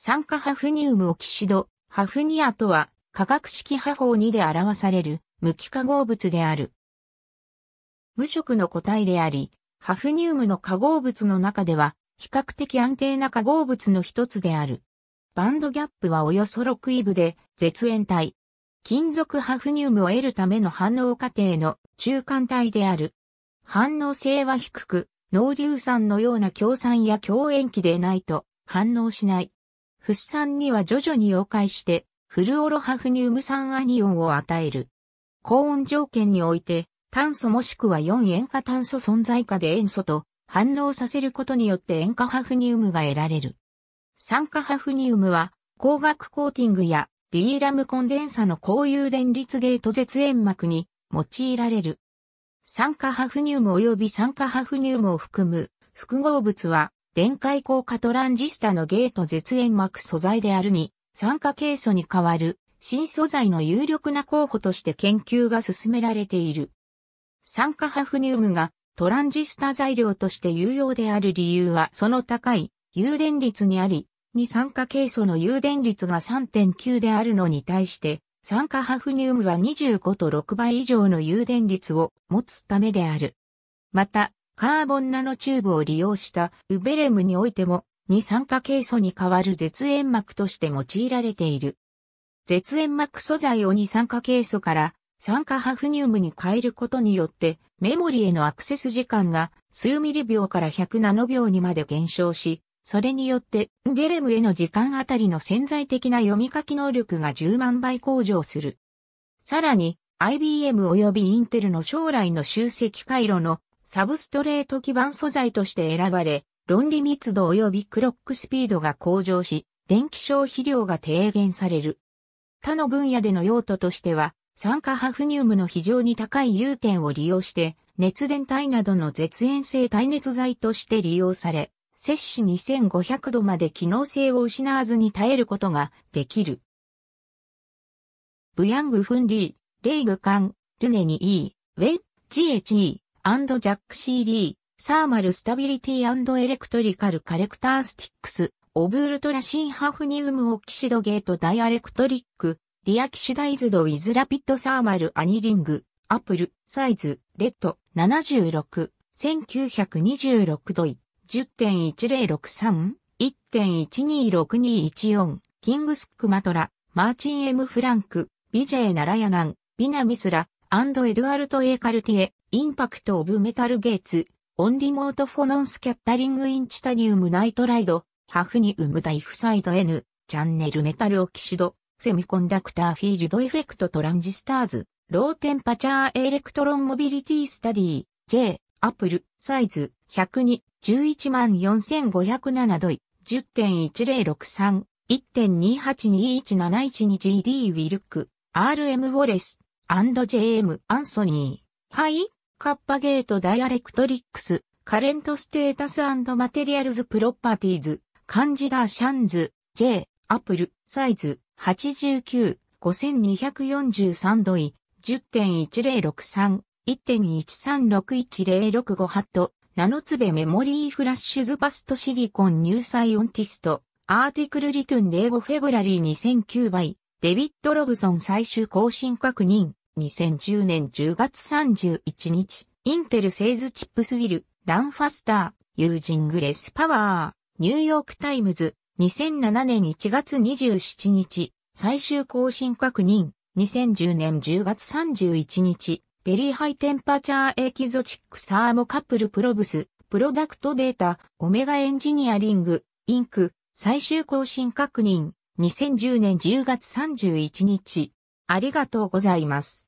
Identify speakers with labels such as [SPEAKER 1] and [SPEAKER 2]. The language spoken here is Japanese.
[SPEAKER 1] 酸化ハフニウムオキシド、ハフニアとは、化学式波法2で表される、無機化合物である。無色の個体であり、ハフニウムの化合物の中では、比較的安定な化合物の一つである。バンドギャップはおよそ6イブで、絶縁体。金属ハフニウムを得るための反応過程の中間体である。反応性は低く、濃硫酸のような強酸や強塩基でないと反応しない。フッ酸には徐々に溶解して、フルオロハフニウム酸アニオンを与える。高温条件において、炭素もしくは4塩化炭素存在下で塩素と反応させることによって塩化ハフニウムが得られる。酸化ハフニウムは、光学コーティングやィーラムコンデンサの高融電率ゲート絶縁膜に用いられる。酸化ハフニウム及び酸化ハフニウムを含む複合物は電解効果トランジスタのゲート絶縁膜素材であるに、酸化ケイ素に代わる新素材の有力な候補として研究が進められている。酸化ハフニウムがトランジスタ材料として有用である理由はその高い誘電率にあり、二酸化ケイ素の誘電率が3.9であるのに対して、酸化ハフニウムは25と6倍以上の誘電率を持つためである。また、カーボンナノチューブを利用したウベレムにおいても二酸化ケイ素に代わる絶縁膜として用いられている。絶縁膜素材を二酸化ケイ素から酸化ハフニウムに変えることによってメモリへのアクセス時間が数ミリ秒から100ナノ秒にまで減少し、それによってウベレムへの時間あたりの潜在的な読み書き能力が10万倍向上する。さらに IBM 及びインテルの将来の集積回路のサブストレート基板素材として選ばれ、論理密度及びクロックスピードが向上し、電気消費量が低減される。他の分野での用途としては、酸化ハフニウムの非常に高い融点を利用して、熱電体などの絶縁性耐熱剤として利用され、摂氏2500度まで機能性を失わずに耐えることができる。ブヤング・フンリー、レイグ・カン、ルネニ・イー、ウェン、GHE、ジャック CD、サーマルスタビリティアンド・エレクトリカルカレクタースティックス、オブウルトラシンハフニウムオキシドゲートダイアレクトリック、リアキシダイズドウィズラピッドサーマルアニリング、アップル、サイズ、レッド、76、1926ドイ、10.1063、1.126214、キングスクマトラ、マーチン・エム・フランク、ビジェイ・ナラヤナン、ビナ・ミスラ、アンド・エドゥアルト・エー・カルティエ、インパクトオブメタルゲイツ、オンリモートフォノンスキャッタリングインチタニウムナイトライド、ハフニウムダイフサイド N、チャンネルメタルオキシド、セミコンダクターフィールドエフェクトトランジスターズ、ローテンパチャーエレクトロンモビリティスタディ、J、アップル、サイズ、102、114,507ドイ、10.1063、1.282171に GD ウィルク、RM ウォレス、&JM アンソニー、はいカッパゲートダイアレクトリックス、カレントステータスマテリアルズプロパティーズ、カンジダーシャンズ、J、アップル、サイズ、89、5243度位、10.1063、1.136106ハット、ナノツベメモリーフラッシュズパストシリコンニューサイオンティスト、アーティクルリトゥン05フェブラリー2009倍、デビッド・ロブソン最終更新確認。2010年10月31日、インテルイズチップスウィル、ランファスター、ユージングレスパワー、ニューヨークタイムズ、2007年1月27日、最終更新確認、2010年10月31日、ベリーハイテンパチャーエキゾチックサーモカップルプロブス、プロダクトデータ、オメガエンジニアリング、インク、最終更新確認、2010年10月31日。ありがとうございます。